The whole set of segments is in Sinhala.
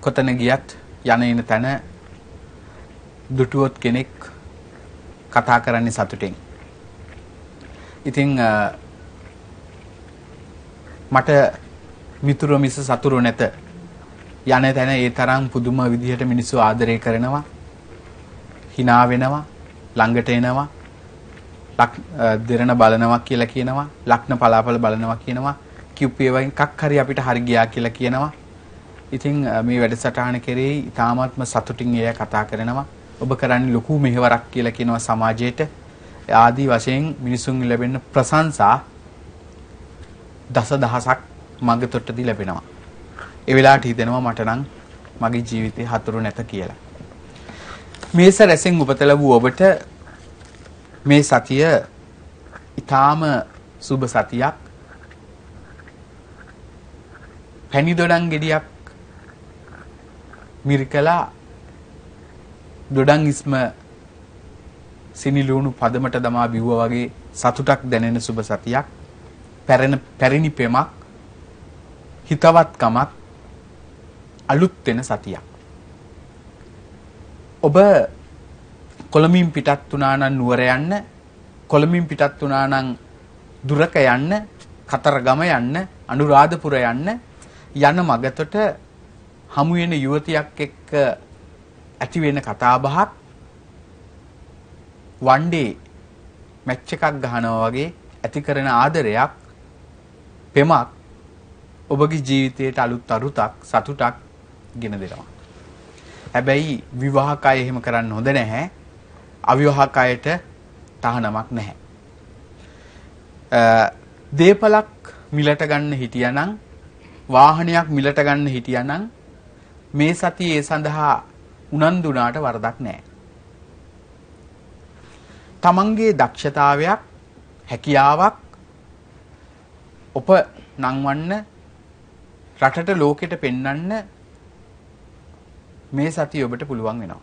කොතන ගියත් යන එන තැන දුටුවොත් කෙනෙක් කතා කරන්නේ සතුටින්. ඉතින් මට මිතුරු මිස සතුරු නැත. යන තැන ඒ තරම් පුදුම විදිහට මිනිස්සු ආදරය කරනවා. hina වෙනවා, ළඟට එනවා. දෙරණ බලනවා කියලා කියනවා, ලක්න පලාපල බලනවා කියනවා. කිව්පේ වයින් කක් හරි අපිට හරි ගියා කියලා කියනවා. ඉතින් මේ වැඩසටහන කෙරෙහි ඉතාමත්ම සතුටින් එය කතා කරනවා. ඔබ කරන්නේ ලොකු මෙහෙවරක් කියලා කියනවා සමාජයට. ආදී වශයෙන් මිනිසුන් ලැබෙන ප්‍රශංසා දසදහසක් මගතොටදී ලැබෙනවා. ඒ වෙලාවට හිතෙනවා මට නම් මගේ ජීවිතේ හතුරු නැත කියලා. මේස රැසෙන් උපත ලැබූ ඔබට මේ සතිය ඊටාම සුබ සතියක්. පැණි දොඩම් ගෙඩියක් මිරිකලා දොඩන් ඉස්ම සිනිලුණු පදමට දමා බිව්වා වගේ සතුටක් දැනෙන සුබ සතියක් පැරණ පැරිණි පෙමක් හිතවත්කමක් අලුත් වෙන සතියක් ඔබ කොළමින් පිටත් වුණා නම් නුවර යන්න කොළමින් පිටත් වුණා නම් දුරක යන්න කතරගම යන්න අනුරාධපුර යන්න යන මගතට හමු වෙන යුවතියක් එක්ක ඇති වෙන කතාබහත් වන් ඩේ මැච් එකක් ගහනවා වගේ ඇති කරන ආදරයක් පෙමක් ඔබගේ ජීවිතයට අලුත් අරුතක් සතුටක් ගෙන දෙනවා. හැබැයි විවාහකය එහෙම කරන්න හොඳ නැහැ. අවිවාහකයට තහනමක් නැහැ. දේපලක් මිලට ගන්න හිටියනම් වාහනයක් මිලට ගන්න හිටියනම් මේ සතියේ සඳහා උනන්දුනාට වරදක් නැහැ. තමන්ගේ දක්ෂතාවයක් හැකියාවක් ඔප නංවන්න රටට ලෝකෙට පෙන්වන්න මේ සතිය ඔබට පුළුවන් වෙනවා.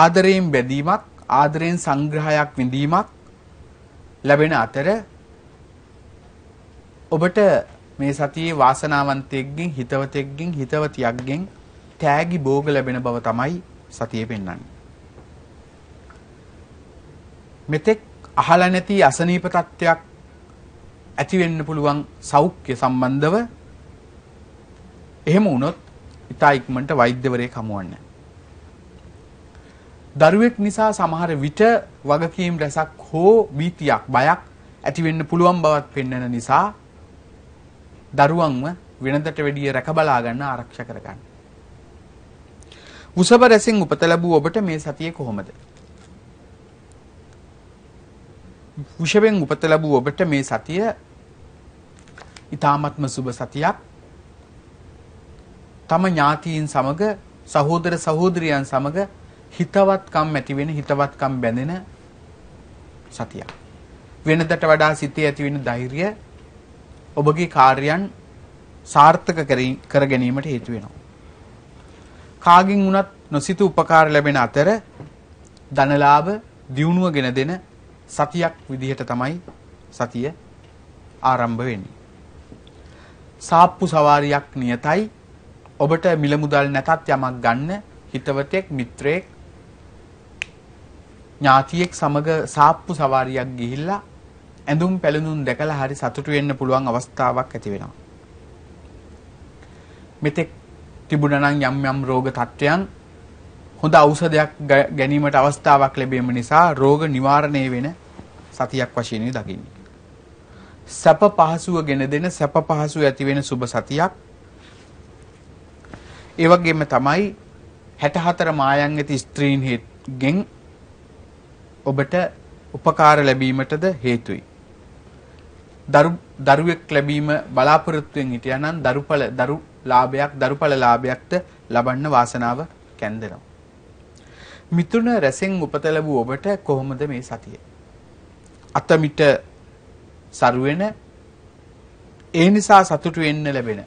ආදරයෙන් බැඳීමක් ආදරයෙන් සංග්‍රහයක් විඳීමක් ලැබෙන අතර ඔබට මේ සතියේ වාසනාවන්තයෙක්ගෙන් හිතවතෙක්ගෙන් හිතවතියක්ගෙන් තෑගි භෝග ලැබෙන බව තමයි සතියේ පෙන්වන්නේ. මෙතෙක් අහලා නැති අසනීප තත්ත්වයක් ඇති වෙන්න පුළුවන් සෞඛ්‍ය සම්බන්ධව එහෙම වුණොත් ඉතා ඉක්මනට වෛද්‍යවරයෙක් හමුවන්න. දරුවෙක් නිසා සමහර විට වගකීම් රැසක් හෝ බීතියක් බයක් ඇති වෙන්න පුළුවන් බවත් පෙන්වන නිසා දරුවන්ව වෙනදට වැඩිය රැක බලා ගන්න ආරක්ෂා කර ගන්න. උසබ රැසින් උපත ලැබූ ඔබට මේ සතිය කොහොමද? උෂවෙන් උපත ලැබූ ඔබට මේ සතිය ඊ타ත්ම සුබ සතියක්. තම ඥාතීන් සමග සහෝදර සහෝදරියන් සමග හිතවත්කම් ඇති වෙන හිතවත්කම් බැඳෙන සතියක්. වෙනදට වඩා සිතේ ඇති වෙන ධෛර්යය ඔබගේ කාර්යයන් සාර්ථක කර ගැනීමට හේතු වෙනවා. කාගෙන් වුණත් නොසිතූ උපකාර ලැබෙන අතර ධනලාභ දියුණුව ගෙන දෙන සතියක් විදිහට තමයි සතිය ආරම්භ වෙන්නේ. සාප්පු සවාරියක් නියතයි ඔබට මිල මුදල් නැතත් යමක් ගන්න හිතවතෙක් මිත්‍රයෙක් ඥාතියෙක් සමග සාප්පු සවාරියක් ගිහිල්ලා ඇඳුම් පැළඳුම් දැකලා හරි සතුටු වෙන්න පුළුවන් අවස්ථාවක් ඇති වෙනවා. මෙතෙක් තිබුණා නම් යම් යම් රෝග තත්ත්වයන් හොඳ ඖෂධයක් ගැනීමට අවස්ථාවක් ලැබීම නිසා රෝග නිවාරණය වෙන සතියක් වශයෙන් දකින්න. සැප පහසුව ගෙන දෙන සැප පහසුව ඇති වෙන සුබ සතියක්. ඒ වගේම තමයි 64 මායන් ඇති ස්ත්‍රීන් ගෙන් ඔබට උපකාර ලැබීමටද හේතුයි. දරුවෙක් ලැබීම බලාපොරොත්තුවෙන් හිටියා නම් දරුඵල දරු ලාභයක් දරුඵල ලාභයක්ද ලබන්න වාසනාව කැන්දෙනවා. මිතුන රැසෙන් උපත ලැබූ ඔබට කොහොමද මේ සතිය? අතමිට සරුවෙන ඒ නිසා සතුටු වෙන්න ලැබෙන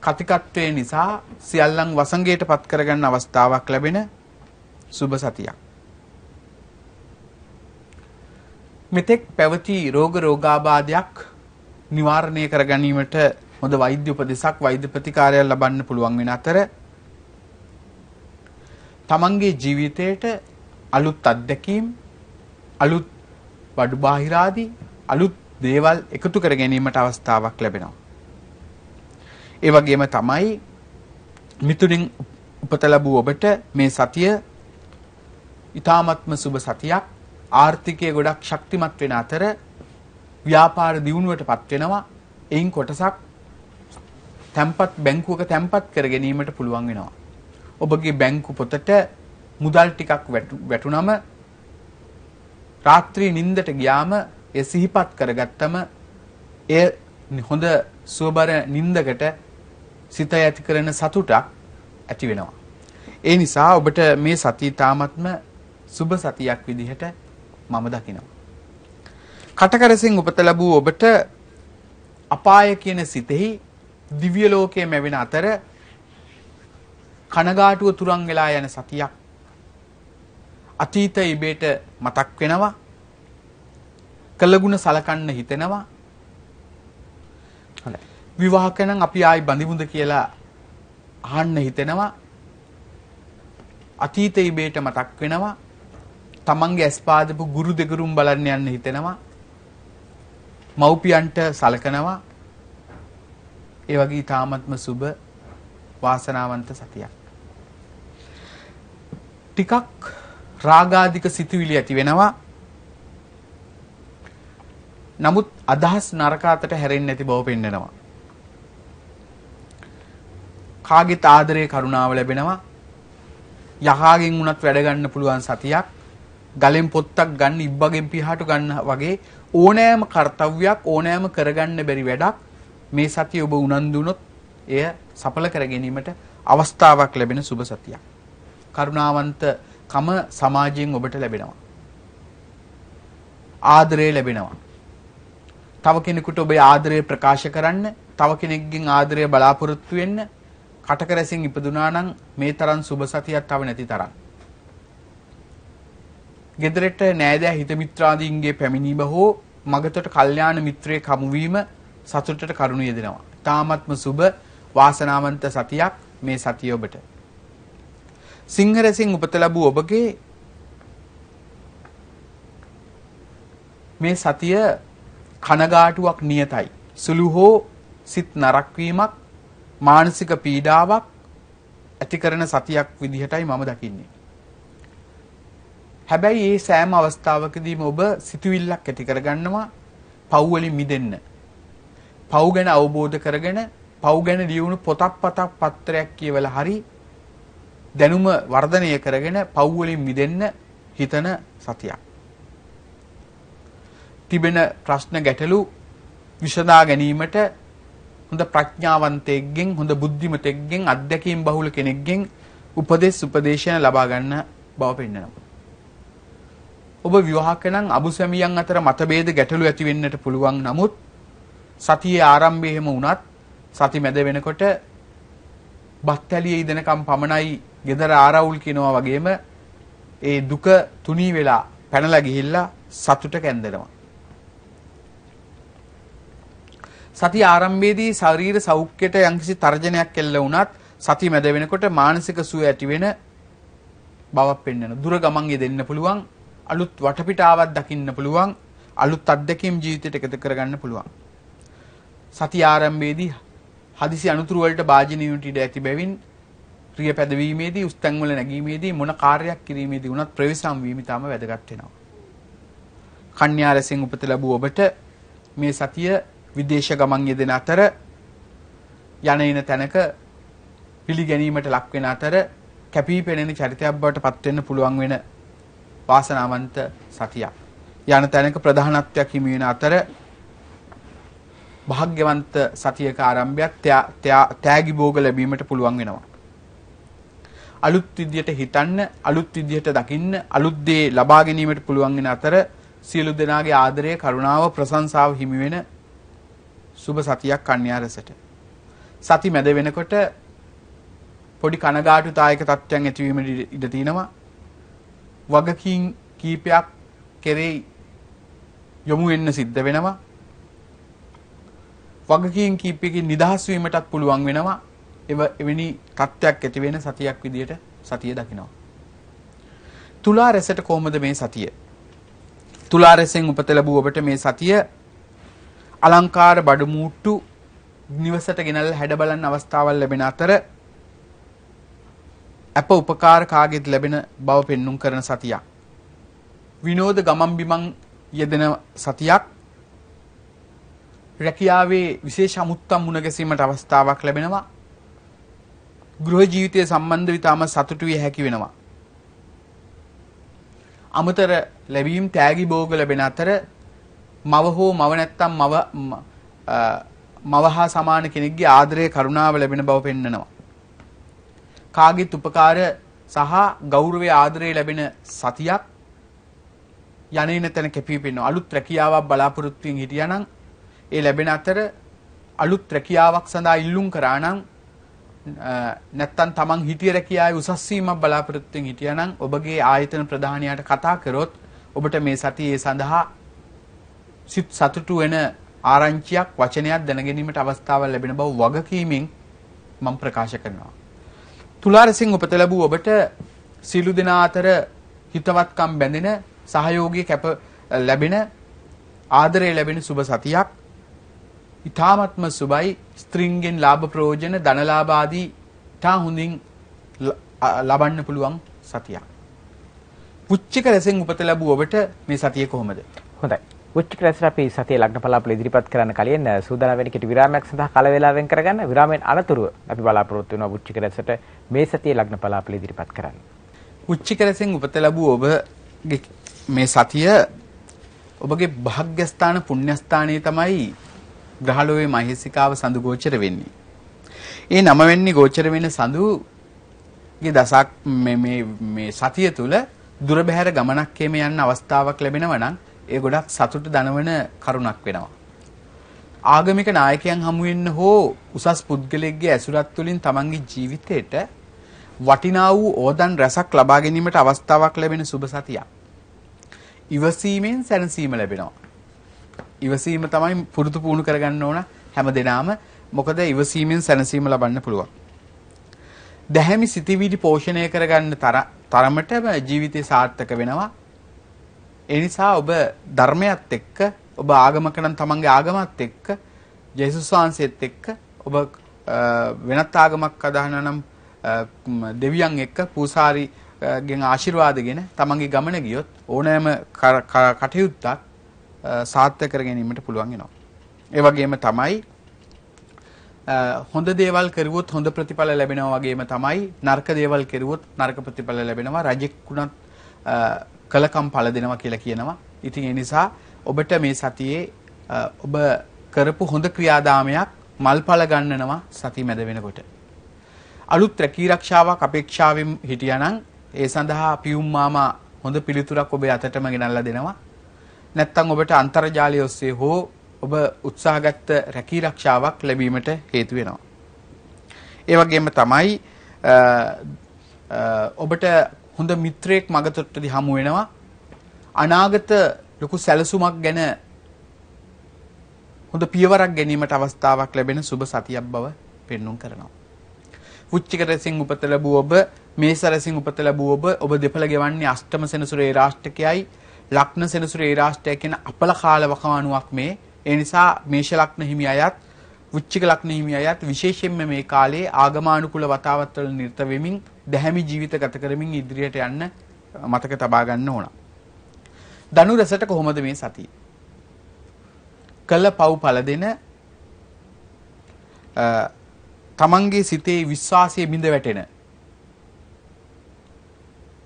කතිකත්වයේ නිසා සියල්ලන් වසංගයට පත් කරගන්න අවස්ථාවක් ලැබෙන සුබ සතියක්. මෙතෙක් පැවති රෝග රෝගාබාධයක් නිවාරණය කර ගැනීමට හොඳ වෛද්‍ය උපදෙසක් වෛද්‍ය ප්‍රතිකාරයක් ලබන්න පුළුවන් වෙන අතර තමන්ගේ ජීවිතයට අලුත් අත්දැකීම් අලුත් බඩු බාහිරාදී අලුත් දේවල් එකතු කර ගැනීමට අවස්ථාවක් ලැබෙනවා. ඒ වගේම තමයි මිතුරින් උපත ලැබූ ඔබට මේ සතිය ඊ타මත්ම සුබ සතියක් ආර්ථිකය ගොඩක් ශක්තිමත් වෙන අතර ව්‍යාපාර දියුණුවටපත් වෙනවා. එයින් කොටසක් තැම්පත් බැංකුවක තැම්පත් කර ගැනීමට පුළුවන් වෙනවා. ඔබගේ බැංකු පොතට මුදල් ටිකක් වැටුනම රාත්‍රී නිින්දට ගියාම ඒ සිහිපත් කරගත්තම ඒ හොඳ සුවබර නිින්දකට සිත ඇති කරන සතුටක් ඇති වෙනවා. ඒ නිසා ඔබට මේ සතිය තාමත්ම සුබ සතියක් විදිහට මම දකිනවා. කටකරසෙන් උපත ලැබූ ඔබට අපාය කියන සිතෙහි දිව්‍ය ලෝකයේ මැවෙන අතර කනගාටුව තුරන් වෙලා යන සතියක් අතීත ඉබේට මතක් වෙනවා කළගුණ සලකන්න හිතෙනවා හොඳයි විවාහක නම් අපි ආයි බඳිමුද කියලා අහන්න හිතෙනවා අතීත ඉබේට මතක් වෙනවා තමන්ගේ ඇස්පාදපු ගුරු දෙගුරුම් බලන්න යන්න හිතෙනවා. මව්පියන්ට සලකනවා. ඒ වගේ ඊ타ත්ම සුබ වාසනාවන්ත සතියක්. ටිකක් රාගාධික සිතුවිලි ඇති වෙනවා. නමුත් අදහස් නරකාතට හැරෙන්නේ නැති බව පෙන්නනවා. කාගෙත් ආදරේ කරුණාව ලැබෙනවා. යහාගෙන් වුණත් වැඩ ගන්න පුළුවන් සතියක්. ගලෙන් පොත්තක් ගන්න ඉබ්බගෙන් පිහාට ගන්න වගේ ඕනෑම කර්තව්‍යයක් ඕනෑම කරගන්න බැරි වැඩක් මේ සතිය ඔබ උනන්දු වුණොත් එය සඵල කර ගැනීමට අවස්ථාවක් ලැබෙන සුබ සතියක්. කරුණාවන්ත කම සමාජයෙන් ඔබට ලැබෙනවා. ආදරය ලැබෙනවා. තව කෙනෙකුට ඔබේ ආදරය ප්‍රකාශ කරන්න, තව කෙනෙක්ගෙන් ආදරය බලාපොරොත්තු වෙන්න කටකරැසින් ඉපදුනා නම් මේ තරම් සුබ සතියක් තව නැති තරම්. ගෙදරට නෑදෑ හිත මිත්‍රාදීන්ගේ පැමිණීම හෝ මගතට කල්යාණ මිත්‍රයේ කමුවීම සතුටට කරුණ යෙදෙනවා. තාමත්ම සුබ වාසනාවන්ත සතියක් මේ සතිය ඔබට. සිංහරසින් උපත ලැබූ ඔබගේ මේ සතිය කනගාටුවක් නියතයි. සුළු හෝ සිත් නරක් වීමක් මානසික පීඩාවක් ඇති කරන සතියක් විදිහටයි මම දකින්නේ. හැබැයි ඒ සෑම අවස්ථාවකදීම ඔබ සිතුවිල්ලක් ඇති කරගන්නවා පව් වලින් මිදෙන්න. පව් ගැන අවබෝධ කරගෙන පව් ගැන ලියවුණු පොතක් පතක් පත්‍රයක් කියවලා හරි දැනුම වර්ධනය කරගෙන පව් වලින් මිදෙන්න හිතන සතියක්. තිබෙන ප්‍රශ්න ගැටලු විසඳා ගැනීමට හොඳ ප්‍රඥාවන්තයෙක්ගෙන් හොඳ බුද්ධිමතෙක්ගෙන් අත්දැකීම් බහුල කෙනෙක්ගෙන් උපදෙස් උපදේශන ලබා ගන්න බව පෙන්වනවා. ඔබ විවාහක නම් අබු සැමියන් අතර මතභේද ගැටලු ඇති වෙන්නට පුළුවන් නමුත් සතියේ ආරම්භය එහෙම වුණත් සති මැද වෙනකොට බත්තලියේ ඉදනකම් පමණයි gedara ආරවුල් කියනවා වගේම ඒ දුක තුනී වෙලා පැනලා ගිහිල්ලා සතුට කැන්දෙනවා සති ආරම්භයේදී ශරීර සෞඛ්‍යයට යම්කිසි තර්ජනයක් එල්ල වුණත් සති මැද වෙනකොට මානසික සුව ඇති වෙන බවක් පෙන්වන දුර ගමන් යෙදෙන්න පුළුවන් අලුත් වටපිටාවක් දකින්න පුළුවන් අලුත් අත්දැකීම් ජීවිතයට එකතු කරගන්න පුළුවන් සති ආරම්භයේදී හදිසි අනුතුරු වලට භාජන යුනිටට ඇති බැවින් ක්‍රිය පැදවීමේදී උස්තැන් වල නැගීමේදී මොන කාර්යයක් කිරීමේදී වුණත් ප්‍රවේශම් වීම තාම වැදගත් වෙනවා කන්‍යා රසෙන් උපත ලැබූ ඔබට මේ සතිය විදේශ ගමන් යෙදෙන අතර යන එන තැනක පිළිගැනීමට ලක් වෙන අතර කැපී පෙනෙන චරිතයක් බවට පත් වෙන්න පුළුවන් වෙන වාසනාවන්ත සතියක් යන තැනක ප්‍රධානත්වයක් හිමි වෙන අතර භාග්‍යවන්ත සතියක ආරම්භයක් තෑගි භෝග ලැබීමට පුළුවන් වෙනවා අලුත් විදියට හිතන්න අලුත් විදියට දකින්න අලුත් දේ ලබා ගැනීමට පුළුවන් වෙන අතර සියලු දෙනාගේ ආදරය කරුණාව ප්‍රශංසාව හිමි වෙන සුබ සතියක් කන්‍යා රසට සති මැද වෙනකොට පොඩි කනගාටුතායක තත්ත්වයන් ඇතිවීමට ඉඩ තියෙනවා වගකීම් කීපයක් කෙරෙහි යොමු වෙන්න සිද්ධ වෙනවා. වගකීම් කීපයකින් නිදහස් වීමටත් පුළුවන් වෙනවා. එව එවැනි තත්ත්වයක් ඇති වෙන සතියක් විදියට සතිය දකිනවා. තුලා රැසට කොහොමද මේ සතිය? තුලා රැසෙන් උපත ලැබූ ඔබට මේ සතිය අලංකාර බඩු මුට්ටු නිවසට ගෙනල්ලා හැඩ බලන්න අවස්ථාවක් ලැබෙන අතර අප උපකාර කාගෙත් ලැබෙන බව පෙන්눔 කරන සතියක් විනෝද ගමන් බිමන් යෙදෙන සතියක් රැකියාවේ විශේෂ අමුත්තම් මුණ ගැසීමට අවස්ථාවක් ලැබෙනවා ගෘහ ජීවිතය සම්බන්ධව ඉතාම සතුටු විය හැකි වෙනවා අමතර ලැබීම් තෑගි භෝග ලැබෙන අතර මව හෝ මව නැත්තම් මව මව හා සමාන කෙනෙක්ගේ ආදරය කරුණාව ලැබෙන බව පෙන්නනවා කාගෙත් උපකාරය සහ ගෞරවය ආදරය ලැබෙන සතියක් යනන තැන කැපිපෙන අලුත් රැකියාවක් බලාපොරොත්තුවෙන් හිටියනම් ඒ ලැබෙන අතර අලුත් රැකියාවක් සඳහා ඉල්ලුම් කරානම් නැත්තම් තමන් හිටිය රැකියාවේ උසස් වීමක් බලාපොරොත්තුෙන් හිටියනම් ඔබගේ ආයතන ප්‍රධානියාට කතා කරොත් ඔබට මේ සතියේ සඳහා සිත් සතුටු වෙන ආරංචියක් වචනයක් දැනගැනීමට අවස්ථාවක් ලැබෙන බව වගකීමෙන් මම ප්‍රකාශ කරනවා තුලාරසින් උපත ලැබූ ඔබට සිළු දෙනා අතර හිතවත්කම් බැඳෙන සහයෝගී කැප ලැබෙන ආදරය ලැබෙන සුබ සතියක් ඊ타මත්ම සුබයි ස්ත්‍රින්ගෙන් ලාභ ප්‍රයෝජන ධනලාභ ආදී තා හොඳින් ලබන්න පුළුවන් සතියක් පුච්චික ලෙසින් උපත ලැබුව ඔබට මේ සතිය කොහොමද හොඳයි වෘශ්චික රැස්න අපි සතිය ලග්න පලාපල ඉදිරිපත් කරන්න කලින් සූදානම් වෙන කිටි විරාමයක් සඳහා කාල වේලාවෙන් කරගන්න විරාමයෙන් අනතුරුව අපි බලාපොරොත්තු වෙනවා වෘශ්චික රැසට මේ සතිය ලග්න පලාපල ඉදිරිපත් කරන්න. වෘශ්චික රැසෙන් උපත ලැබූ ඔබ මේ සතිය ඔබගේ භාග්‍යස්ථාන පුණ්‍යස්ථානයේ තමයි ග්‍රහලෝයේ මහේසිකාව සඳු ගෝචර වෙන්නේ. ඒ නම වෙන්නේ ගෝචර වෙන සඳුගේ දසක් මේ මේ මේ සතිය තුල දුර බැහැර ගමනක් හේම යන්න අවස්ථාවක් ලැබෙනවා නම් ඒ ගොඩක් සතුට දනවන කරුණක් වෙනවා. ආගමික නායකයන් හමු වෙන්න හෝ උසස් පුද්ගලයෙක්ගේ ඇසුරත් තුළින් තමන්ගේ ජීවිතයට වටිනා වූ ඕදන් රසක් ලබා ගැනීමට අවස්ථාවක් ලැබෙන සුබ සතියක්. ඉවසීමෙන් සැනසීම ලැබෙනවා. ඉවසීම තමයි පුරුදු පුහුණු කරගන්න ඕන හැම දිනාම මොකද ඉවසීමෙන් සැනසීම ලබන්න පුළුවන්. දැහැමි සිතිවිලි පෝෂණය කරගන්න තරමටම ජීවිතේ සාර්ථක වෙනවා. ඒ නිසා ඔබ ධර්මයත් එක්ක ඔබ ආගමක නම් තමන්ගේ ආගමත් එක්ක ජේසුස් වහන්සේත් එක්ක ඔබ වෙනත් ආගමක් අදහනවා නම් දෙවියන් එක්ක පූසාරි ගෙන් ආශිර්වාදගෙන තමන්ගේ ගමන ගියොත් ඕනෑම කටයුත්තක් සාර්ථක කර ගැනීමට පුළුවන් වෙනවා. ඒ වගේම තමයි හොඳ දේවල් කරුවොත් හොඳ ප්‍රතිඵල ලැබෙනවා වගේම තමයි නරක දේවල් කරුවොත් නරක ප්‍රතිඵල ලැබෙනවා රජෙක් වුණත් කලකම් පළ දෙනවා කියලා කියනවා. ඉතින් ඒ නිසා ඔබට මේ සතියේ ඔබ කරපු හොඳ ක්‍රියාදාමයක් මල් පල ගන්නනවා සති මැද වෙනකොට. අලුත් රැකී රක්ෂාවක් අපේක්ෂාවෙන් හිටියානම් ඒ සඳහා පියුම් මාමා හොඳ පිළිතුරක් ඔබේ අතටම ගෙනල්ලා දෙනවා. නැත්තම් ඔබට අන්තර්ජාලය ඔස්සේ හෝ ඔබ උත්සාහගත් රැකී රක්ෂාවක් ලැබීමට හේතු වෙනවා. ඒ වගේම තමයි ඔබට හොඳ මිත්‍රයෙක් මගතොටදී හමු වෙනවා. අනාගත ලොකු සැලසුමක් ගැන හොඳ පියවරක් ගැනීමට අවස්ථාවක් ලැබෙන සුබ සතියක් බව පෙන්눔 කරනවා. උච්චික රසින් උපත ලැබූ ඔබ මේස රසින් උපත ලැබූ ඔබ ඔබ දෙපළ ගෙවන්නේ අෂ්ටම සෙනසුරේ රාෂ්ටකයයි ලග්න සෙනසුරේ රාෂ්ටය කියන අපල කාලවකවානුවක් මේ. ඒ නිසා මේෂ ලග්න හිමි අයත් උච්චික ලග්න හිමි අයත් විශේෂයෙන්ම මේ කාලේ ආගමානුකූල වතාවත් වල නිරත වෙමින් දැහැමි ජීවිත ගත කරමින් ඉදිරියට යන්න මතක තබා ගන්න ඕන. දනු රසට කොහොමද මේ සතිය? කළ පව් පළ දෙන තමන්ගේ සිතේ විශ්වාසය බිඳ වැටෙන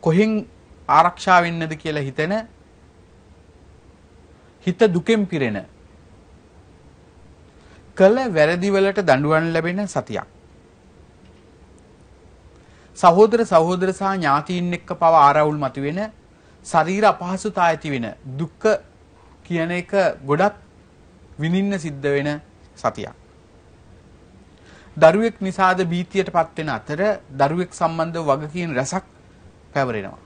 කොහෙන් ආරක්ෂා වෙන්නද කියලා හිතෙන හිත දුකෙන් පිරෙන කළ වැරදි වලට දඬුවම් ලැබෙන සතියක් සහෝදර සහෝදර සහ ඥාතීන් එක්ක පව ආරවුල් මතුවෙන ශරීර අපහසුතා ඇති වෙන දුක්ඛ කියන එක ගොඩක් විඳින්න සිද්ධ වෙන සතියක්. දරුවෙක් නිසාද බීතියටපත් වෙන අතර දරුවෙක් සම්බන්ධව වගකීම් රසක් පැවරෙනවා.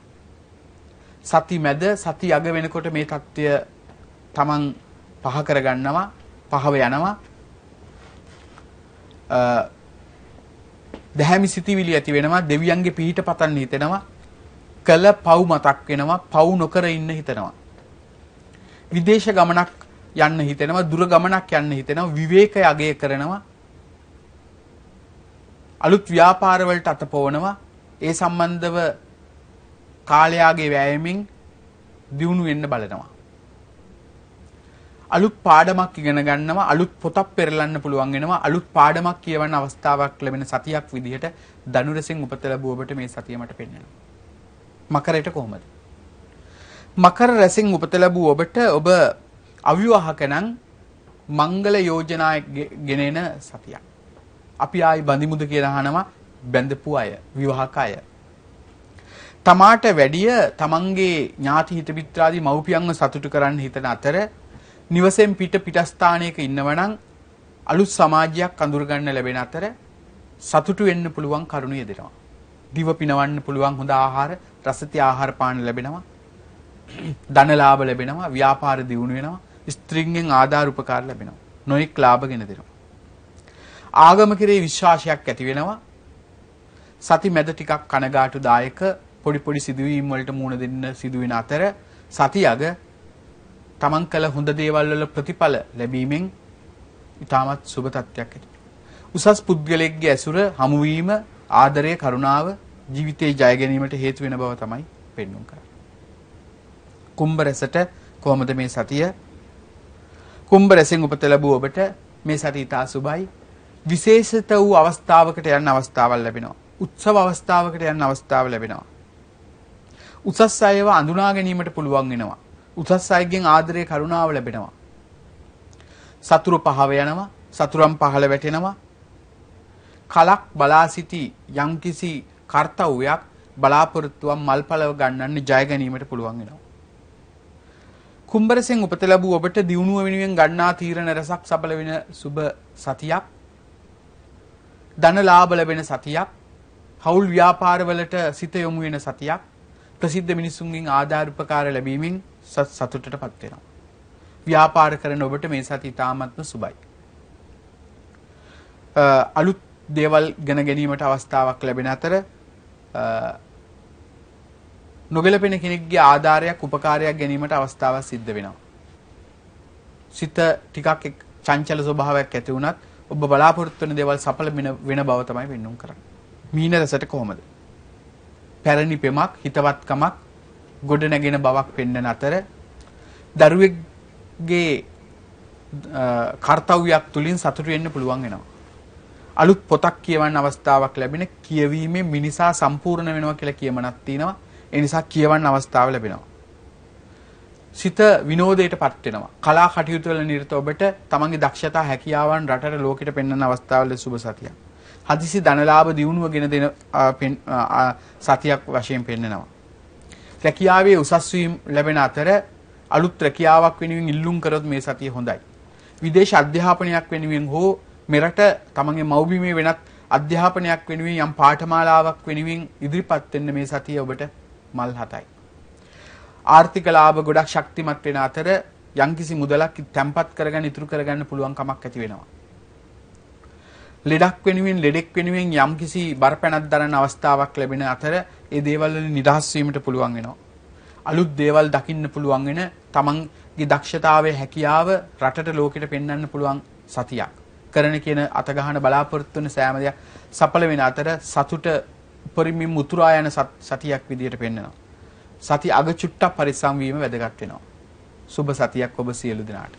සති මැද සති යග වෙනකොට මේ தত্ত্বය තමන් පහ කරගන්නවා පහව යනවා දැහැමි සිතිවිලි ඇති වෙනවා දෙවියන්ගේ පිහිට පතන්න හිතෙනවා කළ පව් මතක් වෙනවා පව් නොකර ඉන්න හිතනවා විදේශ ගමනක් යන්න හිතෙනවා දුර ගමනක් යන්න හිතෙනවා විවේකය අගය කරනවා අලුත් ව්‍යාපාරවලට අතපොවනවා ඒ සම්බන්ධව කාලයාගේ වෑයමින් දියුණු වෙන්න බලනවා අලුත් පාඩමක් ඉගෙන ගන්නවා අලුත් පොතක් පෙරලන්න පුළුවන් වෙනවා අලුත් පාඩමක් කියවන්න අවස්ථාවක් ලැබෙන සතියක් විදිහට ධනුරසින් උපත ලැබුවබට මේ සතිය මට පෙන්වනවා. මකරයට කොහොමද? මකර රැසින් උපත ලැබුව ඔබට ඔබ අව්‍යවහකනම් මංගල යෝජනා ගෙනෙන සතියක්. අපි ආයි බඳිමුද කියලා අහනවා බැඳපු අය, විවාහක අය, තමාට වැඩිය තමන්ගේ ඥාති හිත මිත්‍රාදී මව්පියන්ව සතුටු කරන්න හිතන අතර නිවසෙන් පිට පිටස්ථානයක ඉන්නවනම් අලුත් සමාජයක් අඳුරගන්න ලැබෙන අතර සතුටු වෙන්න පුළුවන් කරුණු යෙදෙනවා. දිව පිනවන්න පුළුවන් හොඳ ආහාර, රසිතී ආහාර පාන ලැබෙනවා. ධන ලාභ ලැබෙනවා, ව්‍යාපාර දියුණු වෙනවා, ස්ත්‍රීන්ගෙන් ආදාර උපකාර ලැබෙනවා. නොඑක් ලාභ ගෙන දෙනවා. ආගම කෙරේ විශ්වාසයක් ඇති වෙනවා. සති මැද ටිකක් කනගාටුදායක පොඩි පොඩි සිදුවීම් වලට මුහුණ දෙන්න සිදුවෙන අතර සතියග තමන් කළ හොඳ දේවල් වල ප්‍රතිඵල ලැබීමෙන් ඊටමත් සුබ තත්ත්වයක් ඇති. උසස් පුද්ගලයෙක්ගේ ඇසුර හමුවීම ආදරය කරුණාව ජීවිතේ ජය ගැනීමට හේතු වෙන බව තමයි පෙන්වුම් කරන්නේ. කුම්භ රැසට කොහොමද මේ සතිය? කුම්භ රැසෙන් උපත ලැබුව ඔබට මේ සතිය ඉතා සුබයි. විශේෂිත වූ අවස්ථාවකට යන්න අවස්ථාවක් ලැබෙනවා. උත්සව අවස්ථාවකට යන්න අවස්ථාව ලැබෙනවා. උසස් අයව අඳුනා ගැනීමට පුළුවන් වෙනවා. උසස් අයගෙන් ආදරය කරුණාව ලැබෙනවා. සතුරු පහව යනවා, සතුරම් පහළ වැටෙනවා. කලක් බලා සිටි යම්කිසි කාර්තව්‍යයක් බලාපොරොත්තුවක් මල්පලව ගන්නන්න ජය ගැනීමට පුළුවන් වෙනවා. කුම්බරසෙන් උපත ලැබූ ඔබට දියුණුව වෙනුවෙන් ගන්නා තීරණ රසක් සඵල වෙන සුබ සතියක්. ධන ලාභ ලැබෙන සතියක්. හවුල් ව්‍යාපාරවලට සිත යොමු වෙන සතියක්. ප්‍රසිද්ධ මිනිසුන්ගෙන් ආධාර උපකාර ලැබීමෙන් සතුටටපත් වෙනවා. ව්‍යාපාර කරන ඔබට මේ සති ඉතාමත්ම සුබයි. අලුත් දේවල් ගැන ගැනීමට අවස්ථාවක් ලැබෙන අතර නොගැලපෙන කෙනෙක්ගේ ආධාරයක් උපකාරයක් ගැනීමට අවස්ථාවක් සිද්ධ වෙනවා. සිත ටිකක් චංචල ස්වභාවයක් ඇති වුණත් ඔබ බලාපොරොත්තු වෙන දේවල් සඵල වෙන බව තමයි වෙන්නුම් කරන්නේ. මීන රසට කොහොමද? පැරණි පෙමක්, හිතවත්කමක්, ගොඩනැගෙන බවක් පෙන්වන අතර දරුවෙක්ගේ කාර්තව්‍යයක් තුලින් සතුටු වෙන්න පුළුවන් වෙනවා. අලුත් පොතක් කියවන්න අවස්ථාවක් ලැබෙන කියවීමේ මිනිසා සම්පූර්ණ වෙනවා කියලා කියමනක් තියෙනවා. ඒ නිසා කියවන්න අවස්ථාව ලැබෙනවා. සිත විනෝදයටපත් වෙනවා. කලා කටයුතු වල නිරත ඔබට තමන්ගේ දක්ෂතා හැකියාවන් රටට ලෝකෙට පෙන්වන අවස්ථාවල සුබ සතියක්. හදිසි ධනලාභ දියුණුව ගෙන දෙන සතියක් වශයෙන් පෙන්වනවා. රැකියාවේ උසස් වීම ලැබෙන අතර අලුත් රැකියාවක් වෙනුවෙන් ඉල්ලුම් කරොත් මේ සතිය හොඳයි. විදේශ අධ්‍යාපනයක් වෙනුවෙන් හෝ මෙරට තමන්ගේ මව්බිමේ වෙනත් අධ්‍යාපනයක් වෙනුවෙන් යම් පාඨමාලාවක් වෙනුවෙන් ඉදිරිපත් වෙන්න මේ සතිය ඔබට මල් හතයි. ආර්ථික ලාභ ගොඩක් ශක්තිමත් වෙන අතර යම්කිසි මුදලක් තැම්පත් කරගෙන ඉතුරු කරගන්න පුළුවන් කමක් ඇති වෙනවා. ලෙඩක් වෙනුවෙන් ලෙඩෙක් වෙනුවෙන් යම් කිසි බරපැනක් දරන අවස්ථාවක් ලැබෙන අතර ඒ දේවල් වලින් නිදහස් වීමට පුළුවන් වෙනවා. අලුත් දේවල් දකින්න පුළුවන් වෙන තමන්ගේ දක්ෂතාවයේ හැකියාව රටට ලෝකෙට පෙන්වන්න පුළුවන් සතියක්. කරන කියන අතගහන බලාපොරොත්තු වෙන සෑම දෙයක් සඵල වෙන අතර සතුට උපරිමයෙන් උතුරා යන සතියක් විදියට පෙන්වනවා. සති අග චුට්ටක් පරිස්සම් වීම වැදගත් වෙනවා. සුබ සතියක් ඔබ සියලු දෙනාට.